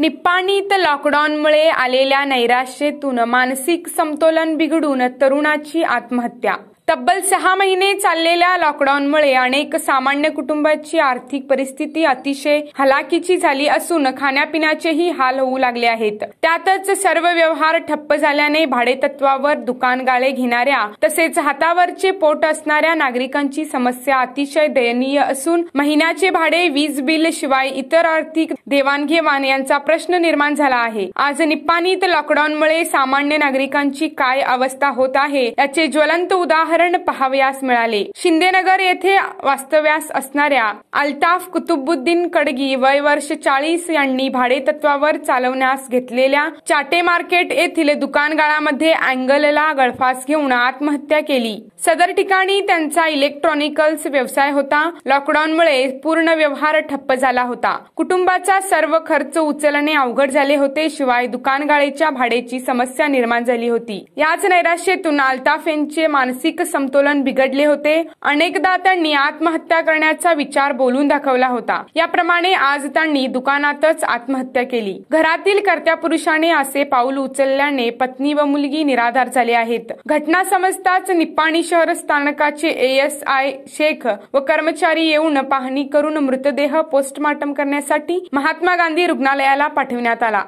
निप्पाणीत लॉकडाऊनमुळे आलेल्या नैराश्येतून मानसिक समतोलन बिघडून तरुणाची आत्महत्या तब्बल सहा महिने चाललेल्या लॉकडाऊनमुळे अनेक सामान्य कुटुंबाची आर्थिक परिस्थिती अतिशय हलाकीची झाली असून खाण्यापिण्याचेही हाल होऊ लागले आहेत त्यातच सर्व व्यवहार ठप्प झाल्याने भाडेतत्वावर गाळे घेणाऱ्या तसेच हातावरचे पोट असणाऱ्या नागरिकांची समस्या अतिशय दयनीय असून महिन्याचे भाडे वीज बिल शिवाय इतर आर्थिक देवाणघेवाण यांचा प्रश्न निर्माण झाला आहे आज निप्पाणीत लॉकडाऊनमुळे सामान्य नागरिकांची काय अवस्था होत आहे याचे ज्वलंत उदाहरण उदाहरण पहाव्यास मिळाले शिंदेनगर येथे वास्तव्यास असणाऱ्या अल्ताफ कुतुबुद्दीन कडगी वय वर्ष चाळीस यांनी भाडे तत्वावर चालवण्यास घेतलेल्या चाटे मार्केट येथील दुकानगाळामध्ये अँगलला गळफास घेऊन आत्महत्या केली सदर ठिकाणी त्यांचा इलेक्ट्रॉनिकल्स व्यवसाय होता लॉकडाऊनमुळे पूर्ण व्यवहार ठप्प झाला होता कुटुंबाचा सर्व खर्च उचलणे अवघड झाले होते शिवाय दुकानगाळेच्या भाडेची समस्या निर्माण झाली होती याच नैराश्येतून अल्ताफ यांचे मानसिक समतोलन बिघडले होते अनेकदा त्यांनी आत्महत्या करण्याचा विचार बोलून दाखवला होता याप्रमाणे आज त्यांनी दुकानातच आत्महत्या केली घरातील कर्त्या पुरुषाने असे पाऊल उचलल्याने पत्नी व मुलगी निराधार झाले आहेत घटना समजताच निप्पाणी शहर स्थानकाचे एएसआय शेख व कर्मचारी येऊन पाहणी करून मृतदेह पोस्टमार्टम करण्यासाठी महात्मा गांधी रुग्णालयाला पाठवण्यात आला